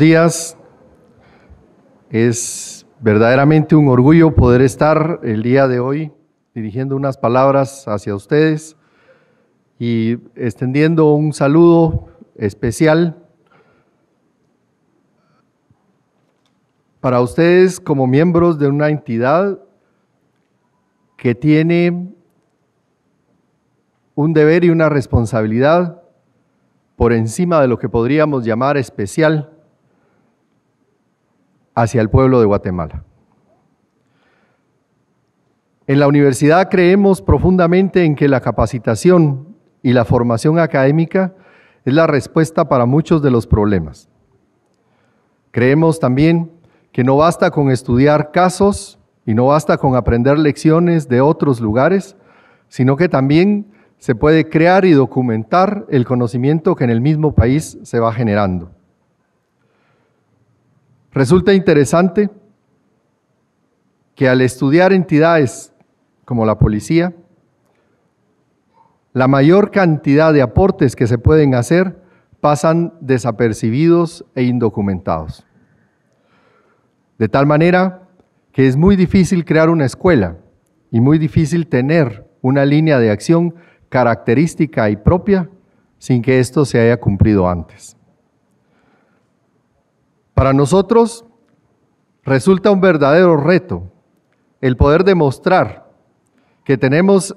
días. Es verdaderamente un orgullo poder estar el día de hoy dirigiendo unas palabras hacia ustedes y extendiendo un saludo especial para ustedes como miembros de una entidad que tiene un deber y una responsabilidad por encima de lo que podríamos llamar especial hacia el pueblo de Guatemala. En la universidad creemos profundamente en que la capacitación y la formación académica es la respuesta para muchos de los problemas. Creemos también que no basta con estudiar casos y no basta con aprender lecciones de otros lugares, sino que también se puede crear y documentar el conocimiento que en el mismo país se va generando. Resulta interesante que al estudiar entidades como la policía, la mayor cantidad de aportes que se pueden hacer pasan desapercibidos e indocumentados. De tal manera que es muy difícil crear una escuela y muy difícil tener una línea de acción característica y propia sin que esto se haya cumplido antes. Para nosotros resulta un verdadero reto el poder demostrar que tenemos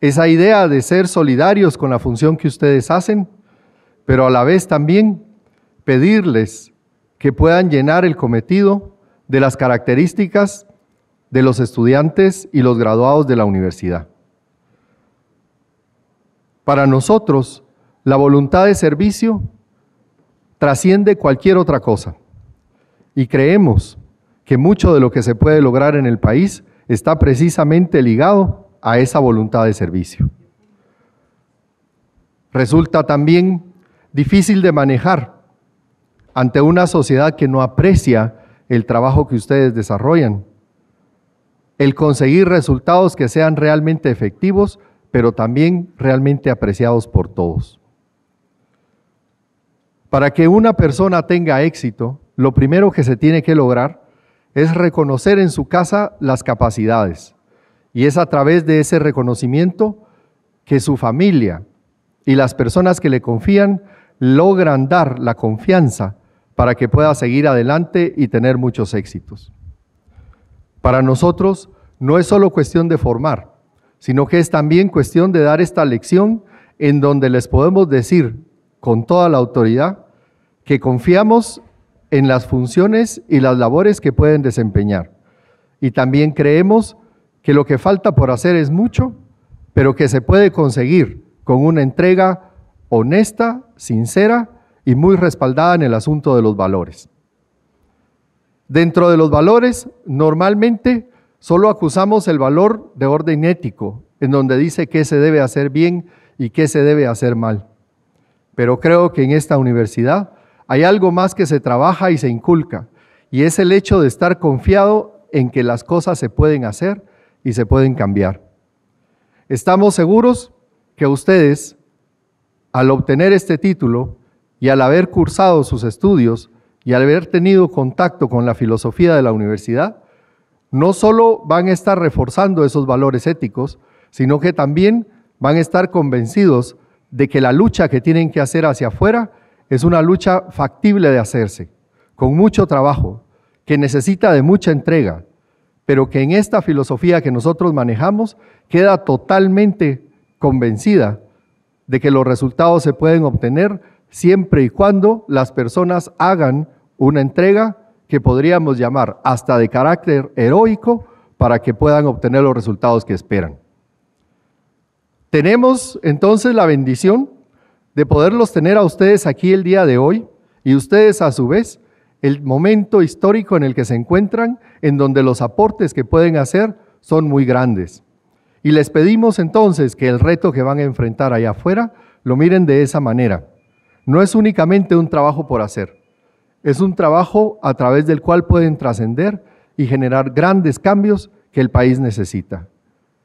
esa idea de ser solidarios con la función que ustedes hacen, pero a la vez también pedirles que puedan llenar el cometido de las características de los estudiantes y los graduados de la universidad. Para nosotros, la voluntad de servicio trasciende cualquier otra cosa. Y creemos que mucho de lo que se puede lograr en el país está precisamente ligado a esa voluntad de servicio. Resulta también difícil de manejar ante una sociedad que no aprecia el trabajo que ustedes desarrollan, el conseguir resultados que sean realmente efectivos, pero también realmente apreciados por todos. Para que una persona tenga éxito, lo primero que se tiene que lograr es reconocer en su casa las capacidades. Y es a través de ese reconocimiento que su familia y las personas que le confían logran dar la confianza para que pueda seguir adelante y tener muchos éxitos. Para nosotros no es solo cuestión de formar, sino que es también cuestión de dar esta lección en donde les podemos decir con toda la autoridad que confiamos en las funciones y las labores que pueden desempeñar. Y también creemos que lo que falta por hacer es mucho, pero que se puede conseguir con una entrega honesta, sincera y muy respaldada en el asunto de los valores. Dentro de los valores, normalmente solo acusamos el valor de orden ético, en donde dice qué se debe hacer bien y qué se debe hacer mal. Pero creo que en esta universidad hay algo más que se trabaja y se inculca, y es el hecho de estar confiado en que las cosas se pueden hacer y se pueden cambiar. Estamos seguros que ustedes, al obtener este título y al haber cursado sus estudios y al haber tenido contacto con la filosofía de la universidad, no solo van a estar reforzando esos valores éticos, sino que también van a estar convencidos de que la lucha que tienen que hacer hacia afuera es una lucha factible de hacerse, con mucho trabajo, que necesita de mucha entrega, pero que en esta filosofía que nosotros manejamos queda totalmente convencida de que los resultados se pueden obtener siempre y cuando las personas hagan una entrega que podríamos llamar hasta de carácter heroico para que puedan obtener los resultados que esperan. Tenemos entonces la bendición de poderlos tener a ustedes aquí el día de hoy y ustedes a su vez el momento histórico en el que se encuentran, en donde los aportes que pueden hacer son muy grandes. Y les pedimos entonces que el reto que van a enfrentar allá afuera lo miren de esa manera. No es únicamente un trabajo por hacer, es un trabajo a través del cual pueden trascender y generar grandes cambios que el país necesita.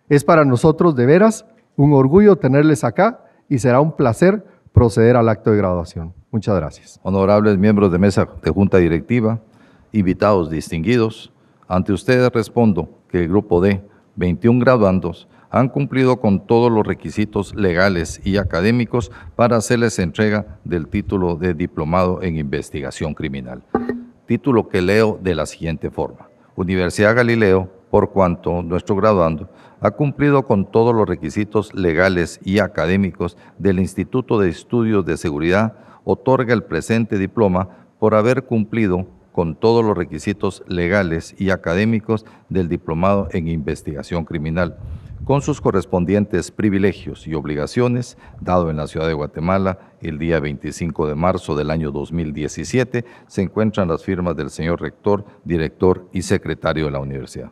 Es para nosotros de veras un orgullo tenerles acá y será un placer proceder al acto de graduación. Muchas gracias. Honorables miembros de mesa de Junta Directiva, invitados distinguidos, ante ustedes respondo que el grupo de 21 graduandos han cumplido con todos los requisitos legales y académicos para hacerles entrega del título de diplomado en investigación criminal. Título que leo de la siguiente forma. Universidad Galileo, por cuanto nuestro graduando ha cumplido con todos los requisitos legales y académicos del Instituto de Estudios de Seguridad, otorga el presente diploma por haber cumplido con todos los requisitos legales y académicos del diplomado en investigación criminal, con sus correspondientes privilegios y obligaciones, dado en la ciudad de Guatemala el día 25 de marzo del año 2017, se encuentran las firmas del señor rector, director y secretario de la universidad.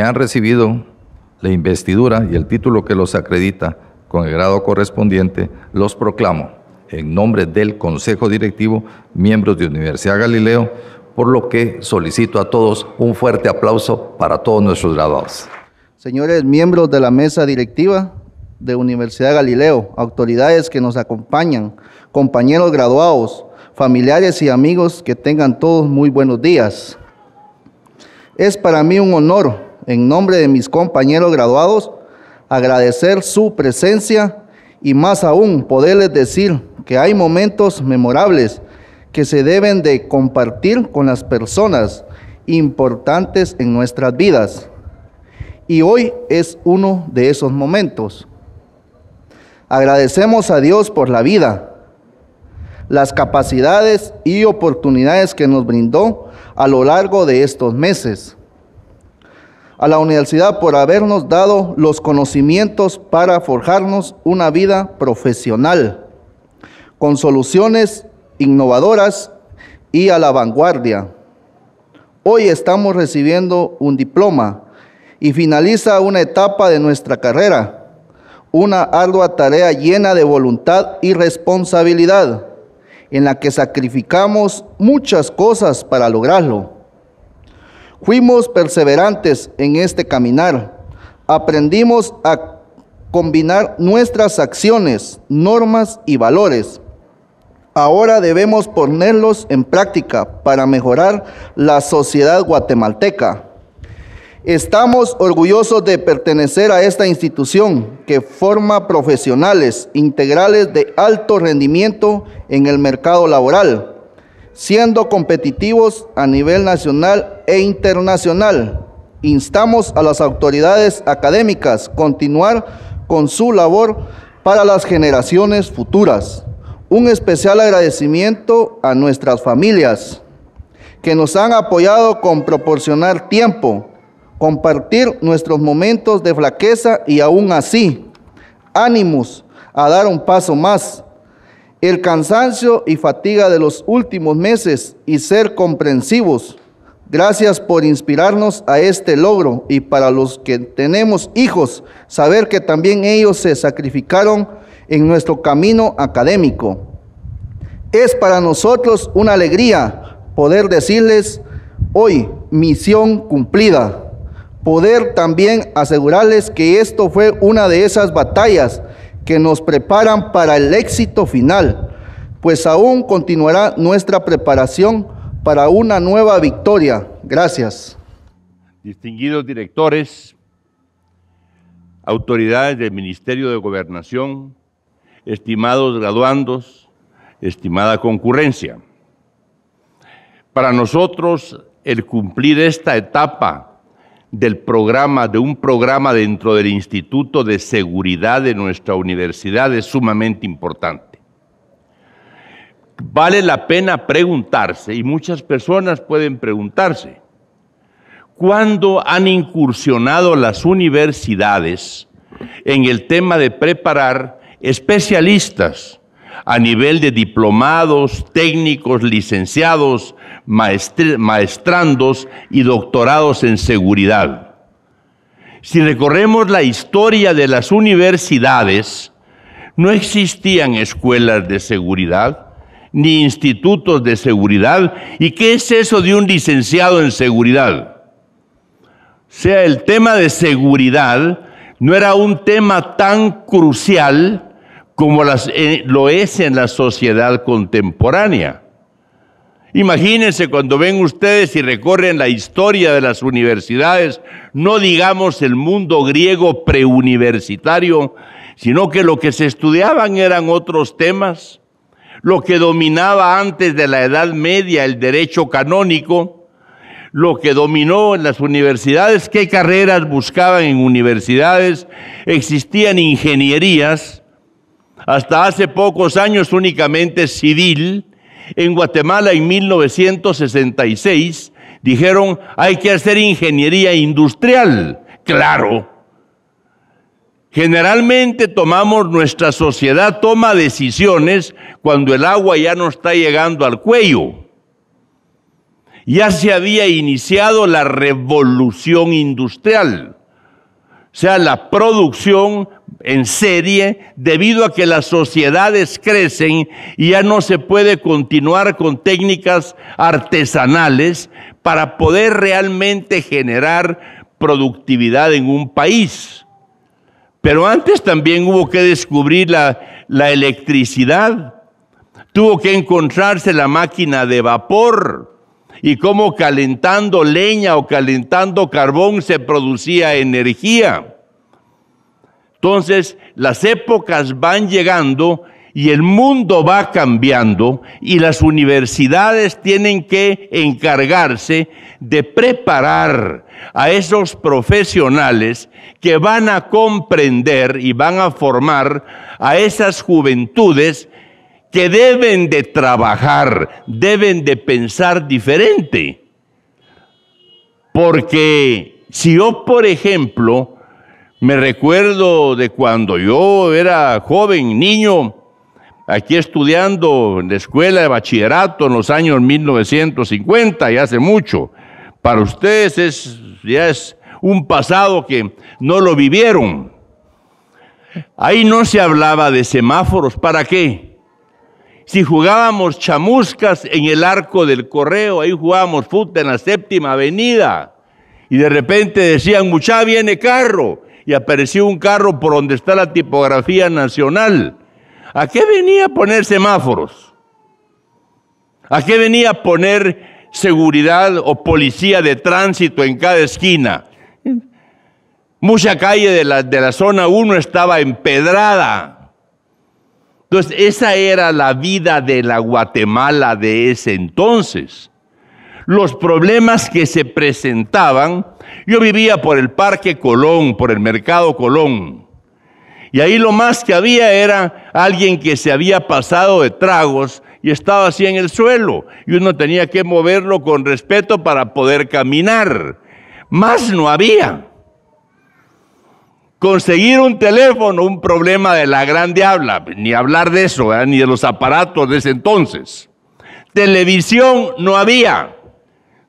han recibido la investidura y el título que los acredita con el grado correspondiente, los proclamo en nombre del Consejo Directivo, miembros de Universidad Galileo, por lo que solicito a todos un fuerte aplauso para todos nuestros graduados. Señores miembros de la mesa directiva de Universidad Galileo, autoridades que nos acompañan, compañeros graduados, familiares y amigos, que tengan todos muy buenos días. Es para mí un honor en nombre de mis compañeros graduados, agradecer su presencia y más aún poderles decir que hay momentos memorables que se deben de compartir con las personas importantes en nuestras vidas. Y hoy es uno de esos momentos. Agradecemos a Dios por la vida, las capacidades y oportunidades que nos brindó a lo largo de estos meses a la universidad por habernos dado los conocimientos para forjarnos una vida profesional, con soluciones innovadoras y a la vanguardia. Hoy estamos recibiendo un diploma y finaliza una etapa de nuestra carrera, una ardua tarea llena de voluntad y responsabilidad, en la que sacrificamos muchas cosas para lograrlo Fuimos perseverantes en este caminar. Aprendimos a combinar nuestras acciones, normas y valores. Ahora debemos ponerlos en práctica para mejorar la sociedad guatemalteca. Estamos orgullosos de pertenecer a esta institución que forma profesionales integrales de alto rendimiento en el mercado laboral, siendo competitivos a nivel nacional e internacional. Instamos a las autoridades académicas continuar con su labor para las generaciones futuras. Un especial agradecimiento a nuestras familias que nos han apoyado con proporcionar tiempo, compartir nuestros momentos de flaqueza y aún así, ánimos a dar un paso más. El cansancio y fatiga de los últimos meses y ser comprensivos Gracias por inspirarnos a este logro y para los que tenemos hijos, saber que también ellos se sacrificaron en nuestro camino académico. Es para nosotros una alegría poder decirles hoy misión cumplida, poder también asegurarles que esto fue una de esas batallas que nos preparan para el éxito final, pues aún continuará nuestra preparación para una nueva victoria. Gracias. Distinguidos directores, autoridades del Ministerio de Gobernación, estimados graduandos, estimada concurrencia. Para nosotros, el cumplir esta etapa del programa, de un programa dentro del Instituto de Seguridad de nuestra universidad es sumamente importante vale la pena preguntarse, y muchas personas pueden preguntarse, ¿cuándo han incursionado las universidades en el tema de preparar especialistas a nivel de diplomados, técnicos, licenciados, maestrandos y doctorados en seguridad? Si recorremos la historia de las universidades, no existían escuelas de seguridad, ni institutos de seguridad. ¿Y qué es eso de un licenciado en seguridad? O sea, el tema de seguridad no era un tema tan crucial como eh, lo es en la sociedad contemporánea. Imagínense cuando ven ustedes y recorren la historia de las universidades, no digamos el mundo griego preuniversitario, sino que lo que se estudiaban eran otros temas lo que dominaba antes de la Edad Media el derecho canónico, lo que dominó en las universidades, qué carreras buscaban en universidades, existían ingenierías, hasta hace pocos años únicamente civil, en Guatemala en 1966 dijeron hay que hacer ingeniería industrial, claro, Generalmente tomamos, nuestra sociedad toma decisiones cuando el agua ya no está llegando al cuello. Ya se había iniciado la revolución industrial, o sea, la producción en serie debido a que las sociedades crecen y ya no se puede continuar con técnicas artesanales para poder realmente generar productividad en un país. Pero antes también hubo que descubrir la, electricidad. Tuvo que encontrarse la máquina de vapor y cómo calentando leña o calentando carbón se producía energía. Entonces, las épocas van llegando y el mundo va cambiando y las universidades tienen que encargarse de preparar a esos profesionales que van a comprender y van a formar a esas juventudes que deben de trabajar, deben de pensar diferente. Porque si yo, por ejemplo, me recuerdo de cuando yo era joven, niño, aquí estudiando en la escuela de bachillerato en los años 1950, y hace mucho. Para ustedes es, ya es un pasado que no lo vivieron. Ahí no se hablaba de semáforos, ¿para qué? Si jugábamos chamuscas en el arco del correo, ahí jugábamos fútbol en la séptima avenida, y de repente decían, mucha viene carro, y apareció un carro por donde está la tipografía nacional ¿A qué venía a poner semáforos? ¿A qué venía a poner seguridad o policía de tránsito en cada esquina? Mucha calle de la, de la zona 1 estaba empedrada. Entonces, esa era la vida de la Guatemala de ese entonces. Los problemas que se presentaban, yo vivía por el Parque Colón, por el Mercado Colón. Y ahí lo más que había era alguien que se había pasado de tragos y estaba así en el suelo. Y uno tenía que moverlo con respeto para poder caminar. Más no había. Conseguir un teléfono, un problema de la gran diabla. Ni hablar de eso, ¿eh? ni de los aparatos de ese entonces. Televisión no había.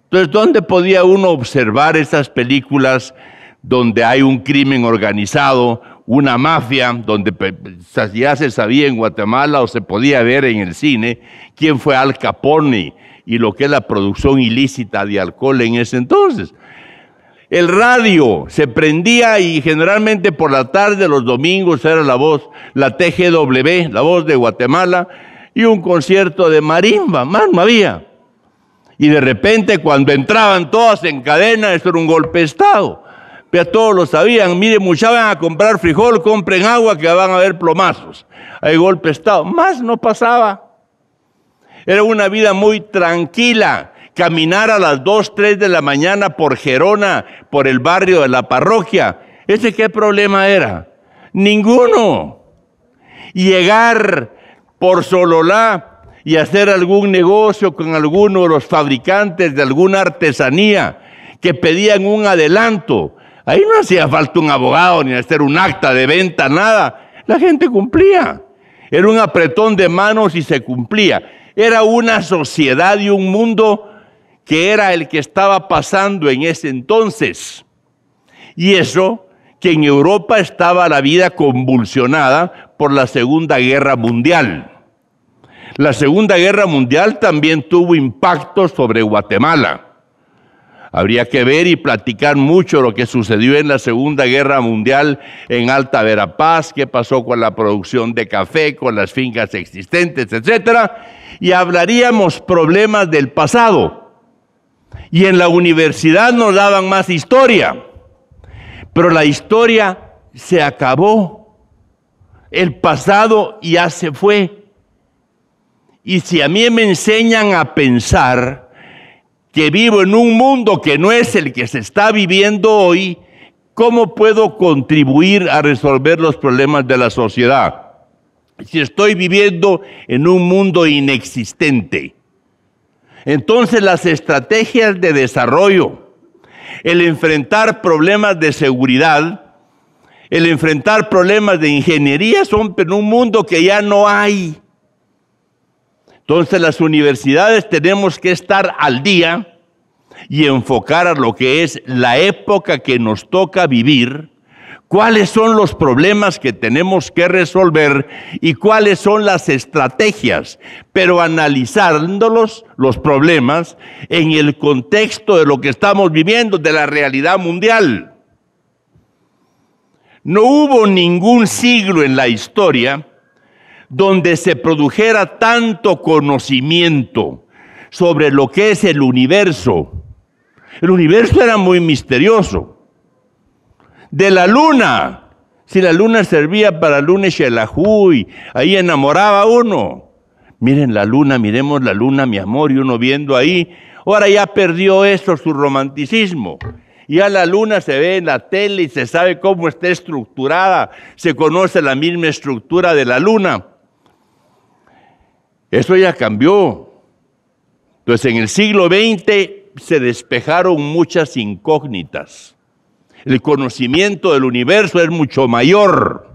Entonces, ¿dónde podía uno observar esas películas donde hay un crimen organizado, una mafia donde ya se sabía en Guatemala o se podía ver en el cine quién fue Al Capone y lo que es la producción ilícita de alcohol en ese entonces. El radio se prendía y generalmente por la tarde, los domingos, era la voz, la TGW, la voz de Guatemala, y un concierto de marimba, más no había. Y de repente cuando entraban todas en cadena, eso era un golpe de Estado todos lo sabían. Miren, muchachos, van a comprar frijol, compren agua, que van a haber plomazos. Hay golpe de Estado. Más no pasaba. Era una vida muy tranquila. Caminar a las 2, 3 de la mañana por Gerona, por el barrio de la parroquia. ¿Ese qué problema era? Ninguno. Llegar por Sololá y hacer algún negocio con alguno de los fabricantes de alguna artesanía que pedían un adelanto Ahí no hacía falta un abogado ni hacer un acta de venta, nada. La gente cumplía. Era un apretón de manos y se cumplía. Era una sociedad y un mundo que era el que estaba pasando en ese entonces. Y eso que en Europa estaba la vida convulsionada por la Segunda Guerra Mundial. La Segunda Guerra Mundial también tuvo impacto sobre Guatemala. Habría que ver y platicar mucho lo que sucedió en la Segunda Guerra Mundial en Alta Verapaz, qué pasó con la producción de café, con las fincas existentes, etc. y hablaríamos problemas del pasado. Y en la universidad nos daban más historia. Pero la historia se acabó. El pasado ya se fue. Y si a mí me enseñan a pensar, que vivo en un mundo que no es el que se está viviendo hoy, ¿cómo puedo contribuir a resolver los problemas de la sociedad? Si estoy viviendo en un mundo inexistente. Entonces las estrategias de desarrollo, el enfrentar problemas de seguridad, el enfrentar problemas de ingeniería son en un mundo que ya no hay. Entonces las universidades tenemos que estar al día y enfocar a lo que es la época que nos toca vivir, cuáles son los problemas que tenemos que resolver y cuáles son las estrategias, pero analizándolos los problemas en el contexto de lo que estamos viviendo, de la realidad mundial. No hubo ningún siglo en la historia donde se produjera tanto conocimiento sobre lo que es el universo. El universo era muy misterioso. De la luna, si la luna servía para Luna Shelahui, ahí enamoraba uno. Miren la luna, miremos la luna, mi amor, y uno viendo ahí. Ahora ya perdió eso, su romanticismo. Ya la luna se ve en la tele y se sabe cómo está estructurada, se conoce la misma estructura de la luna. Eso ya cambió. Entonces en el siglo XX se despejaron muchas incógnitas. El conocimiento del universo es mucho mayor.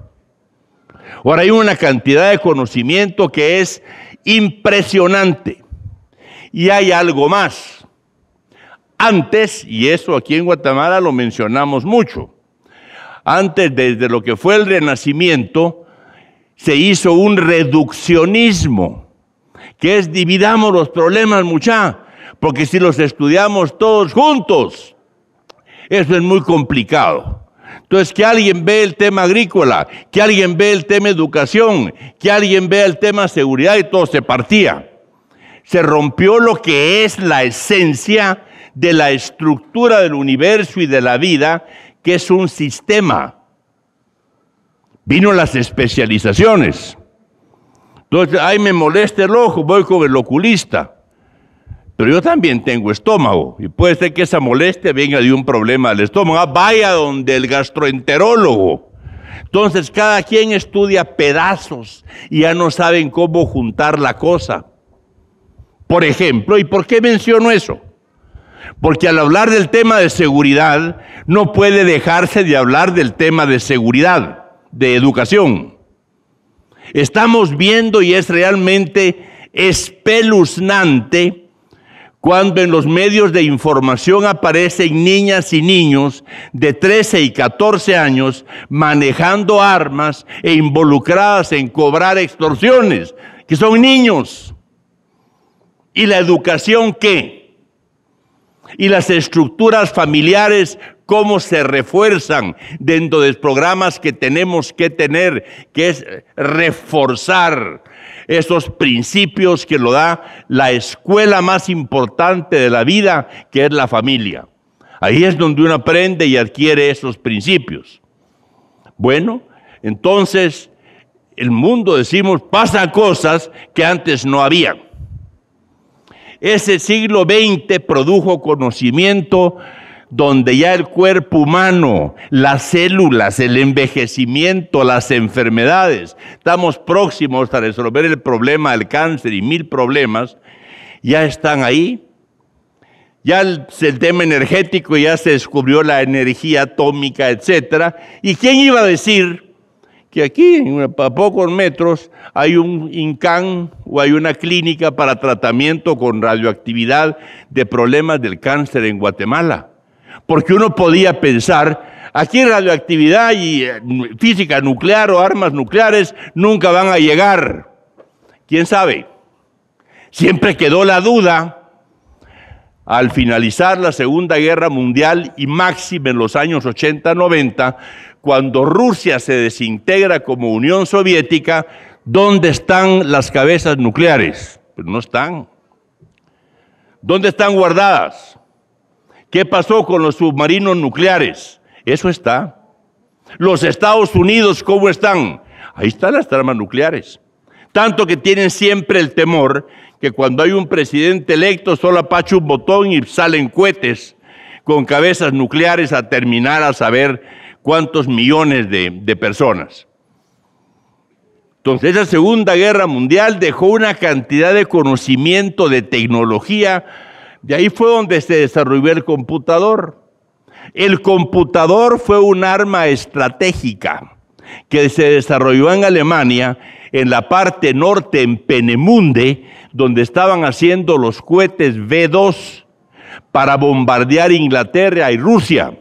Ahora hay una cantidad de conocimiento que es impresionante. Y hay algo más. Antes, y eso aquí en Guatemala lo mencionamos mucho, antes desde lo que fue el Renacimiento, se hizo un reduccionismo que es dividamos los problemas mucha, porque si los estudiamos todos juntos, eso es muy complicado. Entonces, que alguien ve el tema agrícola, que alguien ve el tema educación, que alguien vea el tema seguridad y todo se partía. Se rompió lo que es la esencia de la estructura del universo y de la vida, que es un sistema. Vino las especializaciones. Entonces, ay, me molesta el ojo, voy con el oculista. Pero yo también tengo estómago y puede ser que esa molestia venga de un problema del estómago. Ah, vaya donde el gastroenterólogo. Entonces cada quien estudia pedazos y ya no saben cómo juntar la cosa. Por ejemplo, ¿y por qué menciono eso? Porque al hablar del tema de seguridad, no puede dejarse de hablar del tema de seguridad, de educación. Estamos viendo y es realmente espeluznante cuando en los medios de información aparecen niñas y niños de 13 y 14 años manejando armas e involucradas en cobrar extorsiones, que son niños. ¿Y la educación qué? ¿Y las estructuras familiares cómo se refuerzan dentro de los programas que tenemos que tener, que es reforzar esos principios que lo da la escuela más importante de la vida, que es la familia. Ahí es donde uno aprende y adquiere esos principios. Bueno, entonces el mundo, decimos, pasa cosas que antes no había. Ese siglo XX produjo conocimiento, donde ya el cuerpo humano, las células, el envejecimiento, las enfermedades, estamos próximos a resolver el problema del cáncer y mil problemas, ya están ahí. Ya el, el tema energético, ya se descubrió la energía atómica, etc. ¿Y quién iba a decir que aquí, a pocos metros, hay un INCAN o hay una clínica para tratamiento con radioactividad de problemas del cáncer en Guatemala porque uno podía pensar, aquí radioactividad y eh, física nuclear o armas nucleares nunca van a llegar. ¿Quién sabe? Siempre quedó la duda al finalizar la Segunda Guerra Mundial y máxima en los años 80-90, cuando Rusia se desintegra como Unión Soviética, ¿dónde están las cabezas nucleares? Pues no están. ¿Dónde están guardadas? ¿Qué pasó con los submarinos nucleares? Eso está. Los Estados Unidos, ¿cómo están? Ahí están las armas nucleares. Tanto que tienen siempre el temor que cuando hay un presidente electo solo apache un botón y salen cohetes con cabezas nucleares a terminar a saber cuántos millones de, de personas. Entonces, esa Segunda Guerra Mundial dejó una cantidad de conocimiento, de tecnología, de ahí fue donde se desarrolló el computador. El computador fue un arma estratégica que se desarrolló en Alemania, en la parte norte, en Penemunde, donde estaban haciendo los cohetes v 2 para bombardear Inglaterra y Rusia.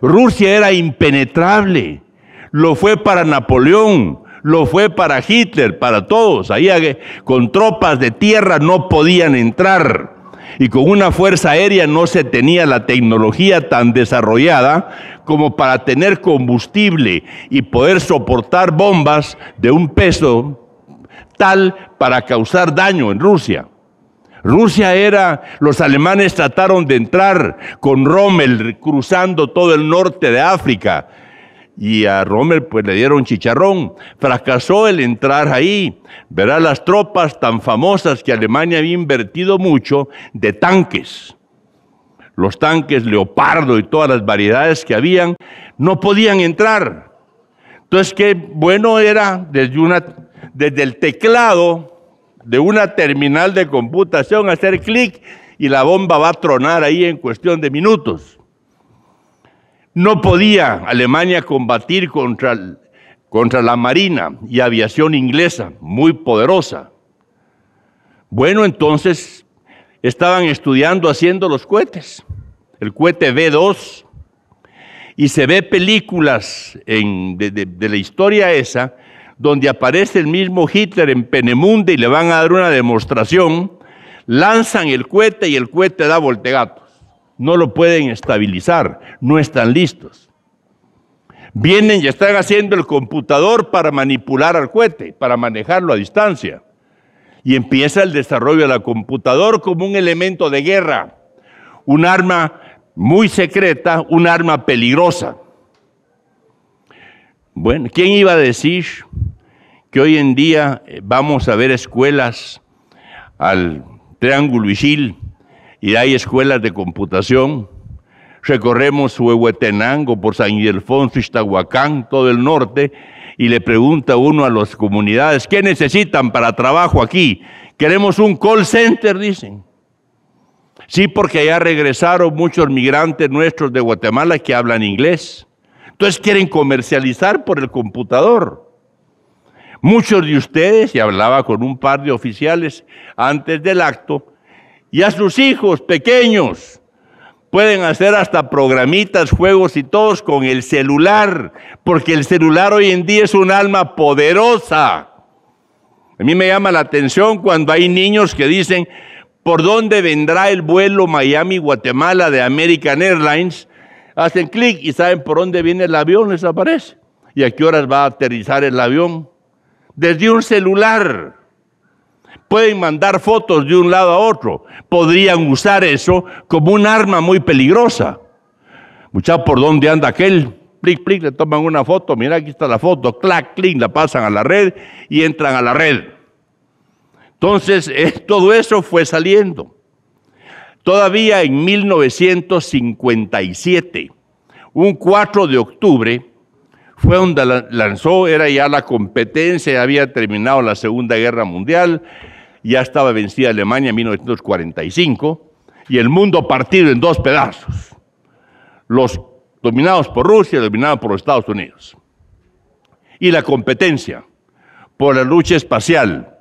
Rusia era impenetrable, lo fue para Napoleón, lo fue para Hitler, para todos. Ahí eh, con tropas de tierra no podían entrar. Y con una fuerza aérea no se tenía la tecnología tan desarrollada como para tener combustible y poder soportar bombas de un peso tal para causar daño en Rusia. Rusia era, los alemanes trataron de entrar con Rommel cruzando todo el norte de África y a Rommel pues le dieron chicharrón. Fracasó el entrar ahí. Verá las tropas tan famosas que Alemania había invertido mucho de tanques. Los tanques Leopardo y todas las variedades que habían no podían entrar. Entonces qué bueno era desde una desde el teclado de una terminal de computación hacer clic y la bomba va a tronar ahí en cuestión de minutos. No podía Alemania combatir contra, contra la marina y aviación inglesa, muy poderosa. Bueno, entonces estaban estudiando, haciendo los cohetes, el cohete B2, y se ve películas de, de la historia esa, donde aparece el mismo Hitler en Penemunde y le van a dar una demostración, lanzan el cohete y el cohete da voltegato no lo pueden estabilizar, no están listos. Vienen y están haciendo el computador para manipular al cohete, para manejarlo a distancia. Y empieza el desarrollo de la computador como un elemento de guerra, un arma muy secreta, un arma peligrosa. Bueno, ¿quién iba a decir que hoy en día eh, vamos a ver escuelas al Triángulo Isil y hay escuelas de computación. Recorremos Huehuetenango por San Ildefonso, Ixtahuacán, todo el norte, y le pregunta uno a las comunidades, ¿qué necesitan para trabajo aquí? Queremos un call center, dicen. Sí, porque allá regresaron muchos migrantes nuestros de Guatemala que hablan inglés. Entonces quieren comercializar por el computador. Muchos de ustedes, y hablaba con un par de oficiales antes del acto, y a sus hijos pequeños pueden hacer hasta programitas, juegos y todos con el celular, porque el celular hoy en día es un alma poderosa. A mí me llama la atención cuando hay niños que dicen, ¿por dónde vendrá el vuelo Miami-Guatemala de American Airlines? Hacen clic y saben por dónde viene el avión, les aparece. ¿Y a qué horas va a aterrizar el avión? Desde un celular pueden mandar fotos de un lado a otro. Podrían usar eso como un arma muy peligrosa. Mucha ¿por dónde anda aquel? clic, clic, le toman una foto, mira, aquí está la foto, clac, clic, la pasan a la red y entran a la red. Entonces, eh, todo eso fue saliendo. Todavía en 1957, un 4 de octubre, fue donde lanzó, era ya la competencia, había terminado la Segunda Guerra Mundial, ya estaba vencida Alemania en 1945 y el mundo partido en dos pedazos. Los dominados por Rusia y dominados por los Estados Unidos. Y la competencia por la lucha espacial.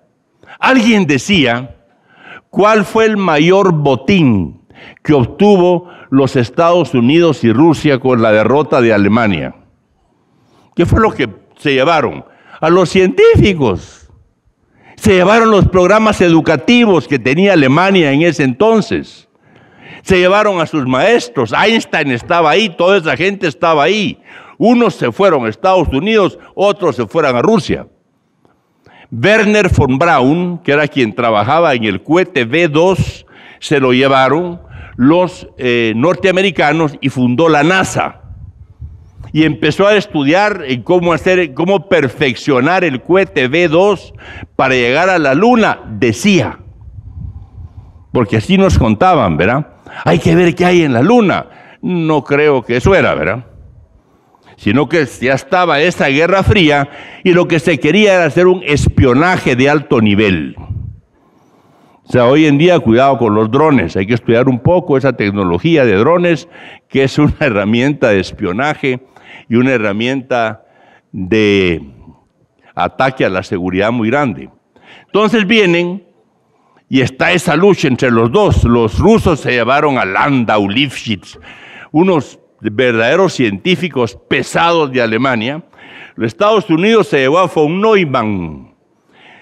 Alguien decía, ¿cuál fue el mayor botín que obtuvo los Estados Unidos y Rusia con la derrota de Alemania? ¿Qué fue lo que se llevaron? A los científicos se llevaron los programas educativos que tenía Alemania en ese entonces. Se llevaron a sus maestros. Einstein estaba ahí, toda esa gente estaba ahí. Unos se fueron a Estados Unidos, otros se fueron a Rusia. Werner von Braun, que era quien trabajaba en el cohete B-2, se lo llevaron los eh, norteamericanos y fundó la NASA y empezó a estudiar cómo hacer, cómo perfeccionar el cohete B2 para llegar a la luna, decía. Porque así nos contaban, ¿verdad? Hay que ver qué hay en la luna. No creo que eso era, ¿verdad? Sino que ya estaba esa guerra fría y lo que se quería era hacer un espionaje de alto nivel. O sea, hoy en día cuidado con los drones, hay que estudiar un poco esa tecnología de drones, que es una herramienta de espionaje y una herramienta de ataque a la seguridad muy grande. Entonces vienen y está esa lucha entre los dos. Los rusos se llevaron a Landau, Lifshitz, unos verdaderos científicos pesados de Alemania. Los Estados Unidos se llevó a von Neumann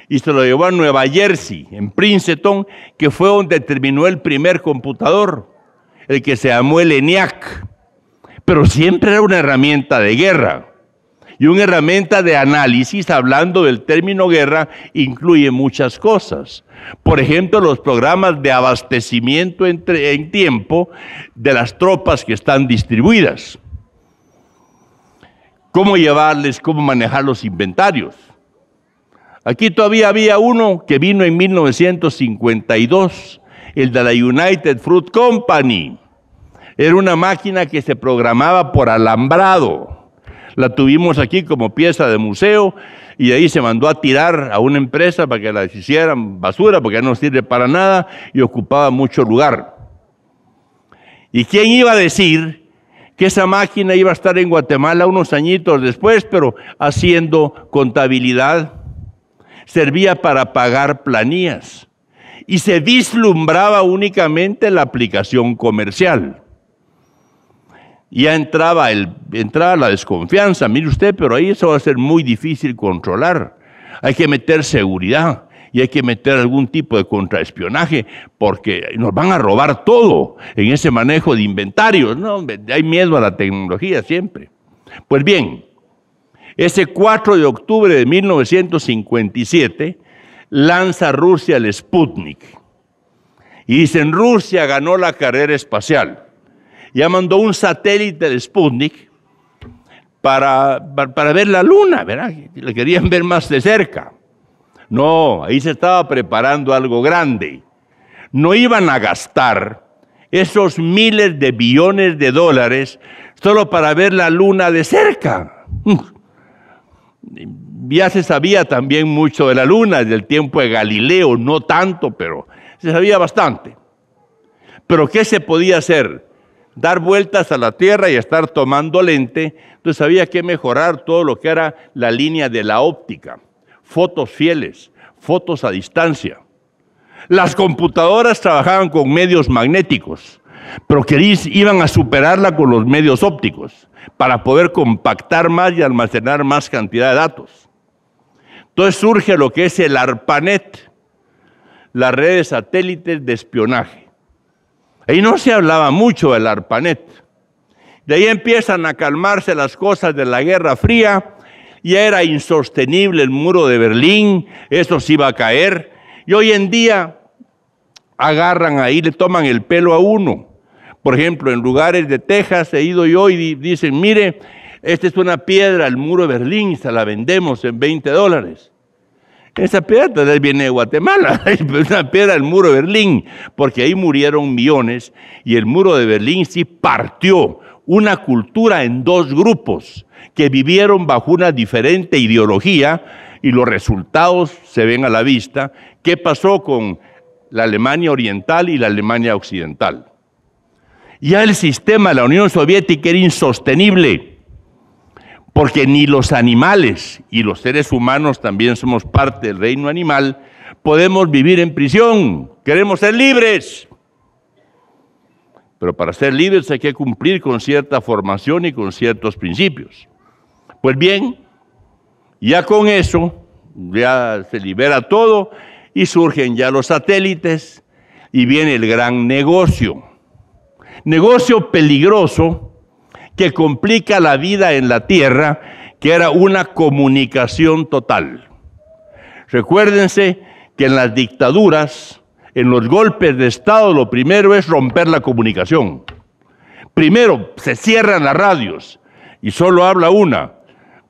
y se lo llevó a Nueva Jersey, en Princeton, que fue donde terminó el primer computador, el que se llamó el ENIAC pero siempre era una herramienta de guerra. Y una herramienta de análisis, hablando del término guerra, incluye muchas cosas. Por ejemplo, los programas de abastecimiento en tiempo de las tropas que están distribuidas. Cómo llevarles, cómo manejar los inventarios. Aquí todavía había uno que vino en 1952, el de la United Fruit Company era una máquina que se programaba por alambrado. La tuvimos aquí como pieza de museo y ahí se mandó a tirar a una empresa para que la hicieran basura porque no sirve para nada y ocupaba mucho lugar. ¿Y quién iba a decir que esa máquina iba a estar en Guatemala unos añitos después, pero haciendo contabilidad? Servía para pagar planillas y se vislumbraba únicamente la aplicación comercial ya entraba, el, la desconfianza. Mire usted, pero ahí eso va a ser muy difícil controlar. Hay que meter seguridad y hay que meter algún tipo de contraespionaje porque nos van a robar todo en ese manejo de inventarios. hay miedo a la tecnología siempre. Pues bien, ese 4 de octubre de 1957 lanza Rusia el Sputnik y dicen Rusia ganó la carrera espacial ya mandó un satélite de Sputnik para, para, ver la luna, ¿verdad? Le querían ver más de cerca. No, ahí se estaba preparando algo grande. No iban a gastar esos miles de billones de dólares solo para ver la luna de cerca. Ya se sabía también mucho de la luna del el tiempo de Galileo, no tanto, pero se sabía bastante. Pero ¿qué se podía hacer? dar vueltas a la tierra y estar tomando lente, entonces había que mejorar todo lo que era la línea de la óptica, fotos fieles, fotos a distancia. Las computadoras trabajaban con medios magnéticos, pero que iban a superarla con los medios ópticos para poder compactar más y almacenar más cantidad de datos. Entonces surge lo que es el ARPANET, la Red de satélites de espionaje. Y no se hablaba mucho del ARPANET. De ahí empiezan a calmarse las cosas de la Guerra Fría. y era insostenible el muro de Berlín, eso se iba a caer. Y hoy en día agarran ahí, le toman el pelo a uno. Por ejemplo, en lugares de Texas he ido yo y dicen, mire, esta es una piedra, el muro de Berlín, se la vendemos en 20 dólares. Esa piedra tal viene de Guatemala, una piedra del muro de Berlín, porque ahí murieron millones y el muro de Berlín sí partió una cultura en dos grupos que vivieron bajo una diferente ideología y los resultados se ven a la vista. ¿Qué pasó con la Alemania Oriental y la Alemania Occidental? Ya el sistema de la Unión Soviética era insostenible porque ni los animales, y los seres humanos también somos parte del reino animal, podemos vivir en prisión, queremos ser libres. Pero para ser libres hay que cumplir con cierta formación y con ciertos principios. Pues bien, ya con eso, ya se libera todo y surgen ya los satélites y viene el gran negocio. Negocio peligroso que complica la vida en la tierra, que era una comunicación total. Recuérdense que en las dictaduras, en los golpes de Estado, lo primero es romper la comunicación. Primero se cierran las radios y solo habla una,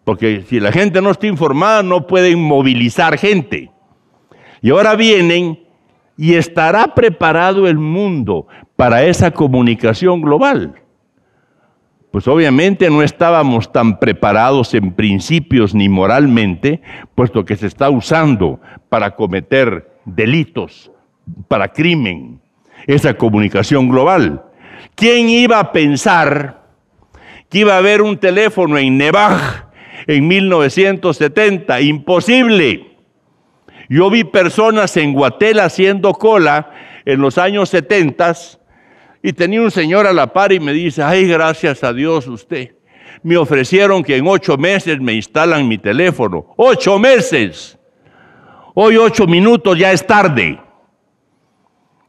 porque si la gente no está informada no pueden movilizar gente. Y ahora vienen y estará preparado el mundo para esa comunicación global pues obviamente no estábamos tan preparados en principios ni moralmente, puesto que se está usando para cometer delitos, para crimen, esa comunicación global. ¿Quién iba a pensar que iba a haber un teléfono en Nevaj en 1970? Imposible. Yo vi personas en Guatela haciendo cola en los años 70 y tenía un señor a la par y me dice, ay, gracias a Dios usted. Me ofrecieron que en ocho meses me instalan mi teléfono. Ocho meses. Hoy ocho minutos ya es tarde.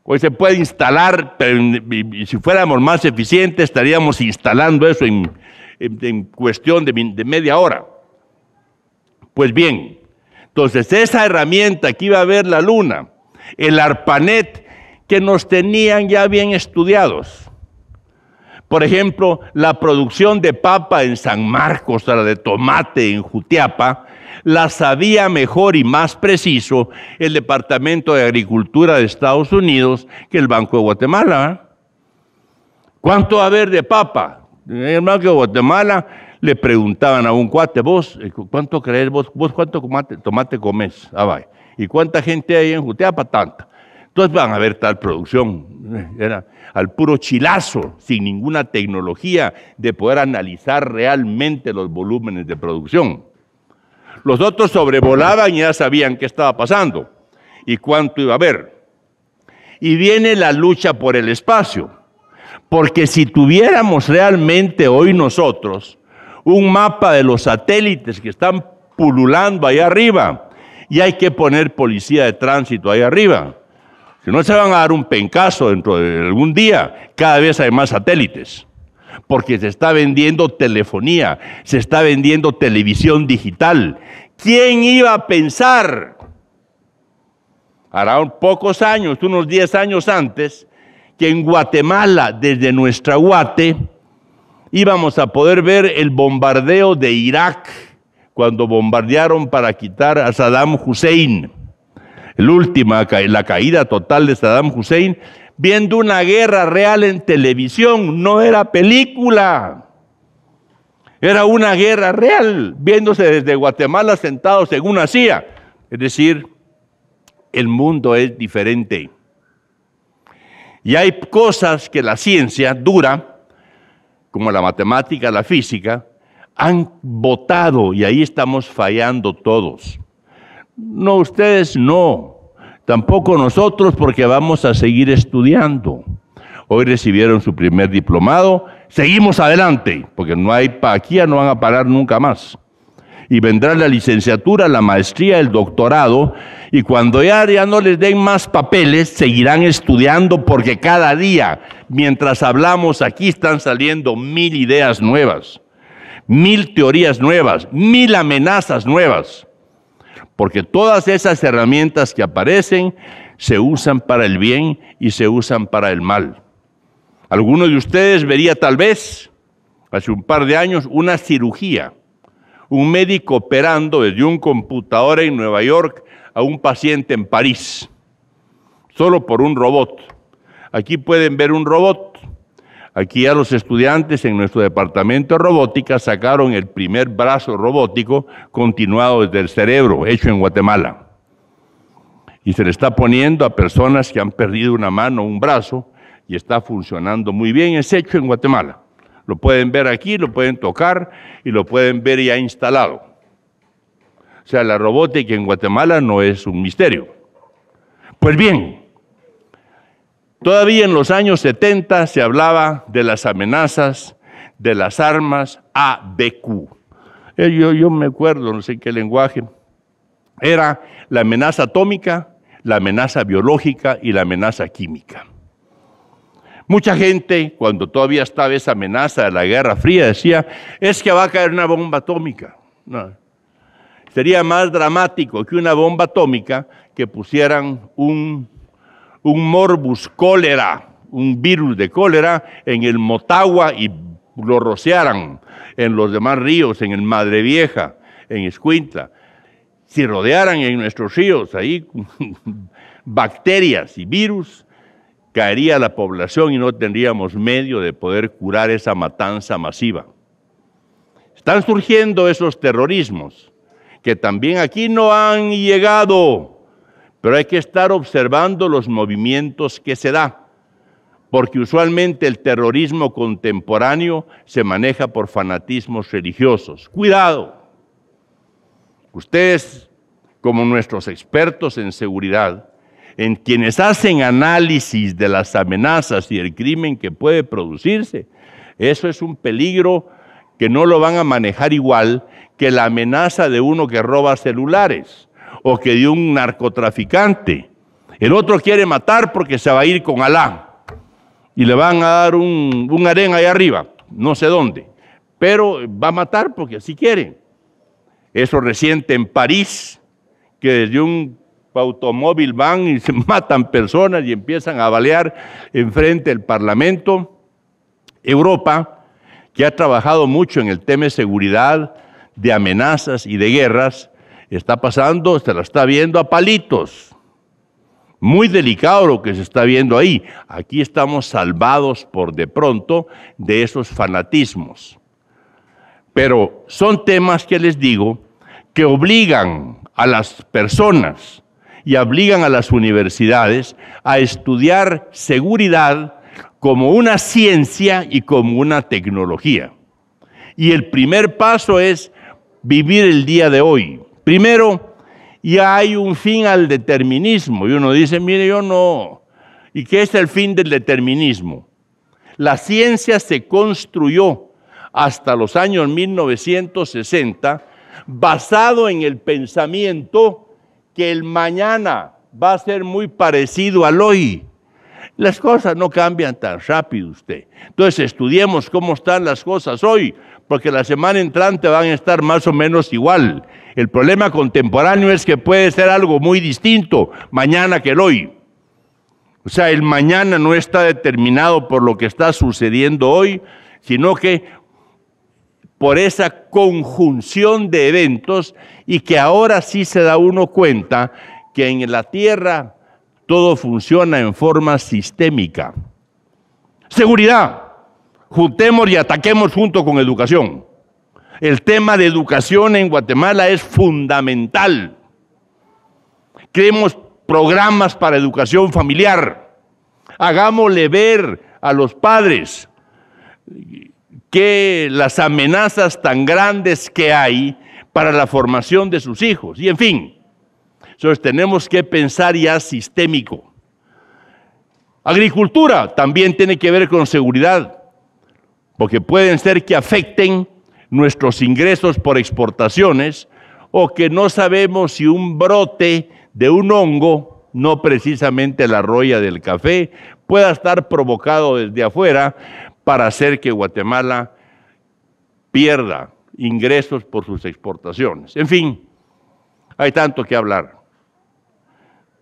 Hoy se puede instalar, y si fuéramos más eficientes estaríamos instalando eso en, cuestión de, de media hora. Pues bien, entonces esa herramienta que iba a ver la luna, el ARPANET, que nos tenían ya bien estudiados. Por ejemplo, la producción de papa en San Marcos, la de tomate en Jutiapa, la sabía mejor y más preciso el Departamento de Agricultura de Estados Unidos que el Banco de Guatemala. ¿Cuánto va a haber de papa? En el Banco de Guatemala le preguntaban a un cuate, vos, eh, ¿cuánto crees vos, cuánto tomate, tomate comes? Ah, ¿Y cuánta gente hay en Jutiapa? Tanta. Entonces van a ver tal producción. Era al puro chilazo, sin ninguna tecnología de poder analizar realmente los volúmenes de producción. Los otros sobrevolaban y ya sabían qué estaba pasando y cuánto iba a haber. Y viene la lucha por el espacio. Porque si tuviéramos realmente hoy nosotros un mapa de los satélites que están pululando allá arriba, y hay que poner policía de tránsito ahí arriba. Si no se van a dar un pencazo dentro de algún día, cada vez hay más satélites, porque se está vendiendo telefonía, se está vendiendo televisión digital. ¿Quién iba a pensar? Hará pocos años, unos 10 años antes, que en Guatemala, desde nuestra Guate, íbamos a poder ver el bombardeo de Irak cuando bombardearon para quitar a Saddam Hussein la última, la caída total de Saddam Hussein, viendo una guerra real en televisión, no era película. Era una guerra real, viéndose desde Guatemala sentados en una silla. Es decir, el mundo es diferente. Y hay cosas que la ciencia dura, como la matemática, la física, han votado y ahí estamos fallando todos. No, ustedes no. Tampoco nosotros porque vamos a seguir estudiando. Hoy recibieron su primer diplomado. Seguimos adelante, porque no hay aquí ya no van a parar nunca más. Y vendrá la licenciatura, la maestría, el doctorado, y cuando ya no les den más papeles, seguirán estudiando porque cada día, mientras hablamos aquí, están saliendo mil ideas nuevas, mil teorías nuevas, mil amenazas nuevas porque todas esas herramientas que aparecen se usan para el bien y se usan para el mal. Alguno de ustedes vería tal vez, hace un par de años, una cirugía, un médico operando desde un computador en Nueva York a un paciente en París, solo por un robot. Aquí pueden ver un robot Aquí a los estudiantes en nuestro departamento de robótica sacaron el primer brazo robótico continuado desde el cerebro, hecho en Guatemala. Y se le está poniendo a personas que han perdido una mano, o un brazo, y está funcionando muy bien. Es hecho en Guatemala. Lo pueden ver aquí, lo pueden tocar y lo pueden ver ya instalado. O sea, la robótica en Guatemala no es un misterio. Pues bien, Todavía en los años 70 se hablaba de las amenazas, de las armas ABQ. Eh, yo, yo me acuerdo, no sé qué lenguaje. Era la amenaza atómica, la amenaza biológica y la amenaza química. Mucha gente, cuando todavía estaba esa amenaza de la Guerra Fría, decía, es que va a caer una bomba atómica. Sería más dramático que una bomba atómica que pusieran un un morbus cólera, un virus de cólera en el Motagua y lo rociaran en los demás ríos, en el Madre Vieja, en Escuintla. Si rodearan en nuestros ríos ahí bacterias y virus, caería la población y no tendríamos medio de poder curar esa matanza masiva. Están surgiendo esos terrorismos que también aquí no han llegado pero hay que estar observando los movimientos que se da, porque usualmente el terrorismo contemporáneo se maneja por fanatismos religiosos. Cuidado, ustedes, como nuestros expertos en seguridad, en quienes hacen análisis de las amenazas y el crimen que puede producirse, eso es un peligro que no lo van a manejar igual que la amenaza de uno que roba celulares o que de un narcotraficante. El otro quiere matar porque se va a ir con Alá. Y le van a dar un, un harén ahí arriba, no sé dónde. Pero va a matar porque así quiere. Eso reciente en París, que desde un automóvil van y se matan personas y empiezan a balear enfrente del Parlamento. Europa, que ha trabajado mucho en el tema de seguridad, de amenazas y de guerras, está pasando, se la está viendo a palitos. Muy delicado lo que se está viendo ahí. Aquí estamos salvados por de pronto de esos fanatismos. Pero son temas que les digo que obligan a las personas y obligan a las universidades a estudiar seguridad como una ciencia y como una tecnología. Y el primer paso es vivir el día de hoy, Primero, ya hay un fin al determinismo. Y uno dice, mire, yo no. ¿Y qué es el fin del determinismo? La ciencia se construyó hasta los años 1960 basado en el pensamiento que el mañana va a ser muy parecido al hoy. Las cosas no cambian tan rápido usted. Entonces estudiemos cómo están las cosas hoy, porque la semana entrante van a estar más o menos igual. El problema contemporáneo es que puede ser algo muy distinto mañana que el hoy. O sea, el mañana no está determinado por lo que está sucediendo hoy, sino que por esa conjunción de eventos y que ahora sí se da uno cuenta que en la Tierra todo funciona en forma sistémica. Seguridad. Juntemos y ataquemos junto con educación. El tema de educación en Guatemala es fundamental. Creemos programas para educación familiar. Hagámosle ver a los padres que las amenazas tan grandes que hay para la formación de sus hijos. Y en fin, entonces tenemos que pensar ya sistémico. Agricultura también tiene que ver con seguridad, porque pueden ser que afecten nuestros ingresos por exportaciones o que no sabemos si un brote de un hongo, no precisamente la roya del café, pueda estar provocado desde afuera para hacer que Guatemala pierda ingresos por sus exportaciones. En fin, hay tanto que hablar.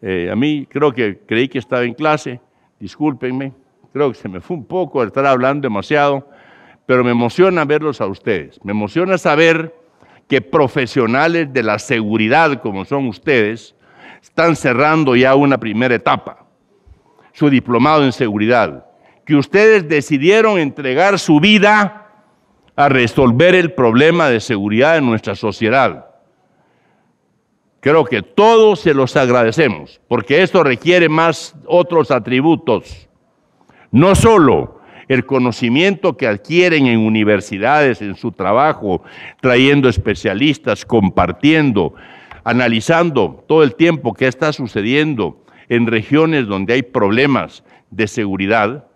Eh, a mí creo que creí que estaba en clase, discúlpenme, creo que se me fue un poco al estar hablando demasiado pero me emociona verlos a ustedes. Me emociona saber que profesionales de la seguridad como son ustedes están cerrando ya una primera etapa, su diplomado en seguridad, que ustedes decidieron entregar su vida a resolver el problema de seguridad en nuestra sociedad. Creo que todos se los agradecemos, porque esto requiere más otros atributos. No solo el conocimiento que adquieren en universidades, en su trabajo, trayendo especialistas, compartiendo, analizando todo el tiempo que está sucediendo en regiones donde hay problemas de seguridad,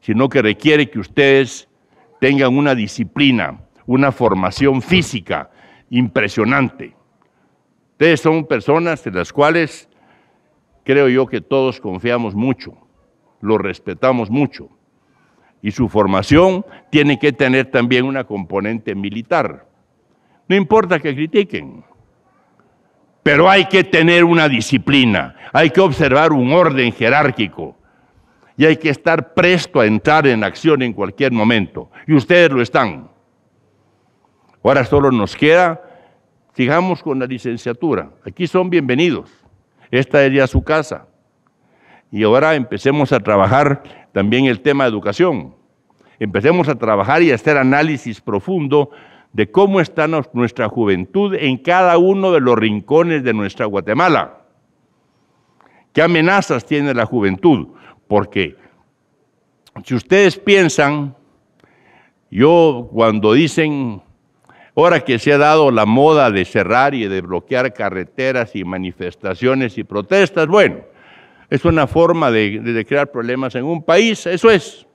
sino que requiere que ustedes tengan una disciplina, una formación física impresionante. Ustedes son personas en las cuales creo yo que todos confiamos mucho, lo respetamos mucho y su formación tiene que tener también una componente militar. No importa que critiquen, pero hay que tener una disciplina, hay que observar un orden jerárquico y hay que estar presto a entrar en acción en cualquier momento. Y ustedes lo están. Ahora solo nos queda, sigamos con la licenciatura. Aquí son bienvenidos. Esta es ya su casa. Y ahora empecemos a trabajar también el tema de educación. Empecemos a trabajar y a hacer análisis profundo de cómo está nuestra juventud en cada uno de los rincones de nuestra Guatemala. ¿Qué amenazas tiene la juventud? Porque si ustedes piensan, yo cuando dicen, ahora que se ha dado la moda de cerrar y de bloquear carreteras y manifestaciones y protestas, bueno, es una forma de, crear problemas en un país, eso es.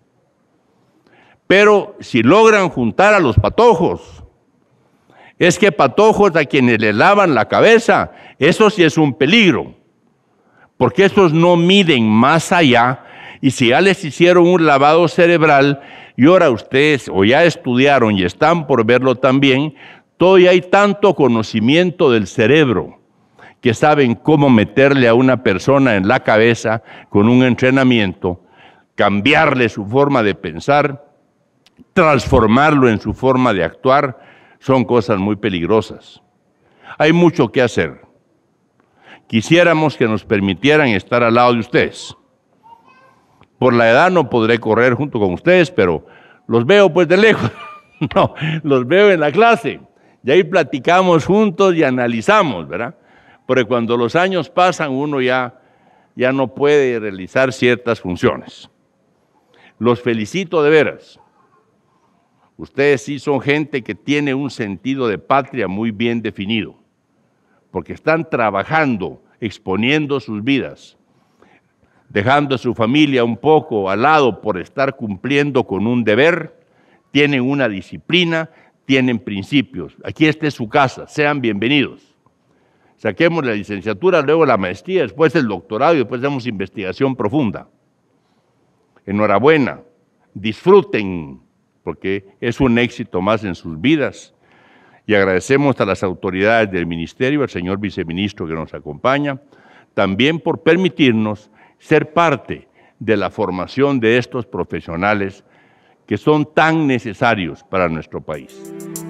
Pero si logran juntar a los patojos, es que patojos a quienes le lavan la cabeza, eso sí es un peligro, porque esos no miden más allá y si ya les hicieron un lavado cerebral y ahora ustedes o ya estudiaron y están por verlo también, todavía hay tanto conocimiento del cerebro que saben cómo meterle a una persona en la cabeza con un entrenamiento, cambiarle su forma de pensar, transformarlo en su forma de actuar, son cosas muy peligrosas. Hay mucho que hacer. Quisiéramos que nos permitieran estar al lado de ustedes. Por la edad no podré correr junto con ustedes, pero los veo pues de lejos. No, los veo en la clase. Y ahí platicamos juntos y analizamos, ¿verdad? porque cuando los años pasan uno ya, ya no puede realizar ciertas funciones. Los felicito de veras. Ustedes sí son gente que tiene un sentido de patria muy bien definido, porque están trabajando, exponiendo sus vidas, dejando a su familia un poco al lado por estar cumpliendo con un deber, tienen una disciplina, tienen principios. Aquí está su casa, sean bienvenidos saquemos la licenciatura, luego la maestría, después el doctorado y después hacemos investigación profunda. Enhorabuena, disfruten, porque es un éxito más en sus vidas. Y agradecemos a las autoridades del Ministerio, al señor viceministro que nos acompaña, también por permitirnos ser parte de la formación de estos profesionales que son tan necesarios para nuestro país.